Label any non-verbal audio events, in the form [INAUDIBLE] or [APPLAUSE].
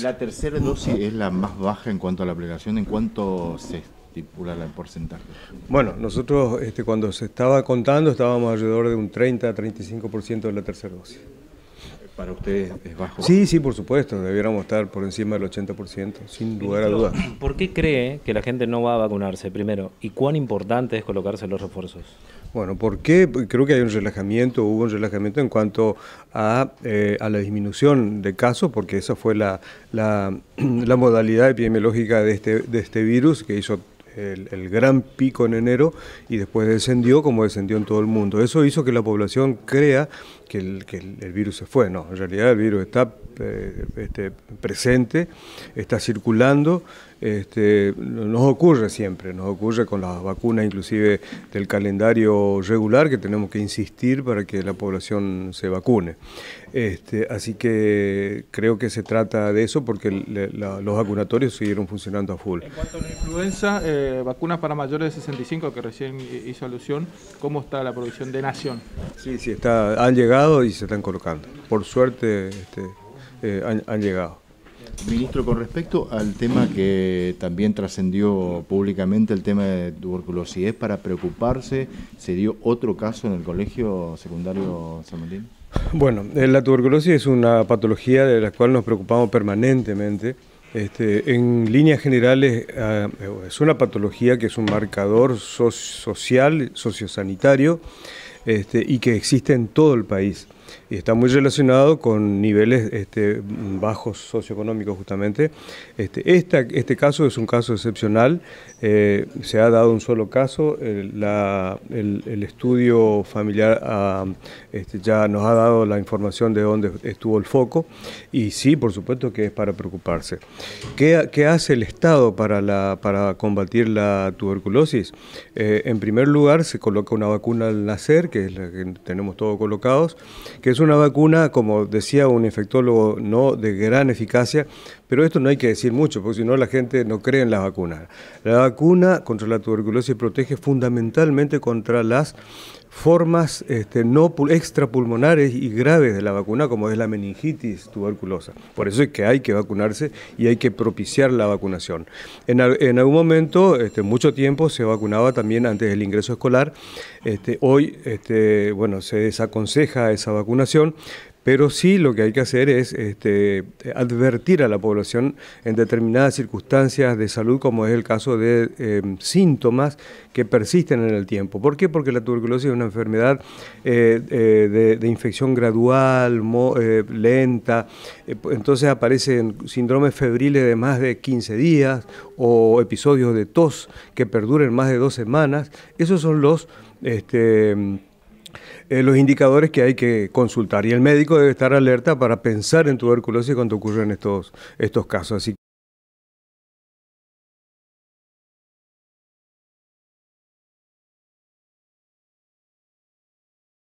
La tercera dosis es la más baja en cuanto a la aplicación, ¿en cuánto se estipula el porcentaje? Bueno, nosotros este, cuando se estaba contando estábamos alrededor de un 30-35% de la tercera dosis para ustedes es bajo. Sí, sí, por supuesto, debiéramos estar por encima del 80%, sin lugar a dudas. ¿Por qué cree que la gente no va a vacunarse primero? ¿Y cuán importante es colocarse los refuerzos? Bueno, porque Creo que hay un relajamiento, hubo un relajamiento en cuanto a, eh, a la disminución de casos, porque esa fue la, la, [CLEARS THROAT] la modalidad epidemiológica de este, de este virus que hizo el, gran pico en enero y después descendió como descendió en todo el mundo. Eso hizo que la población crea que el, que el virus se fue. No, en realidad el virus está eh, este, presente, está circulando. Este, nos ocurre siempre, nos ocurre con las vacunas inclusive del calendario regular que tenemos que insistir para que la población se vacune. Este, así que creo que se trata de eso porque los vacunatorios siguieron funcionando a full. En cuanto a la influenza, eh, vacunas para mayores de 65 que recién hizo alusión, ¿cómo está la provisión de Nación? Sí, sí, está, han llegado y se están colocando. Por suerte... Este, eh, han, llegado. Ministro, con respecto al tema que también trascendió públicamente, el tema de tuberculosis, ¿es para preocuparse? ¿Se dio otro caso en el colegio secundario San Martín? [LAUGHS] Bueno, eh, la tuberculosis es una patología de la cual nos preocupamos permanentemente. Este, en líneas generales, ah, es una patología que es un marcador social, sociosanitario, este, y que existe en todo el país y está muy relacionado con niveles este, bajos socioeconómicos justamente. Este, este caso es un caso excepcional, eh, se ha dado un solo caso, el, estudio familiar ah, este, ya nos ha dado la información de dónde estuvo el foco y sí, por supuesto que es para preocuparse. ¿Qué, hace el Estado para, para combatir la tuberculosis? Eh, en primer lugar, se coloca una vacuna al nacer, que es la que tenemos todos colocados, que es una vacuna, como decía un infectólogo, no de gran eficacia, pero esto no hay que decir mucho, porque si no la gente no cree en la vacunas. La vacuna contra la tuberculosis protege fundamentalmente contra las formas este, no extrapulmonares y graves de la vacuna, como es la meningitis tuberculosa. Por eso es que hay que vacunarse y hay que propiciar la vacunación. En, algún momento, este, mucho tiempo, se vacunaba también antes del ingreso escolar. Este, hoy, bueno, se desaconseja esa vacuna vacunación, pero sí lo que hay que hacer es este, advertir a la población en determinadas circunstancias de salud, como es el caso de em, síntomas que persisten en el tiempo. ¿Por qué? Porque la tuberculosis es una enfermedad eh, eh, de, infección gradual, eh, lenta, entonces aparecen síndromes febriles de más de 15 días o episodios de tos que perduren más de dos semanas. Esos son los... Este, eh, los indicadores que hay que consultar y el médico debe estar alerta para pensar en tuberculosis cuando ocurren estos, estos casos. Así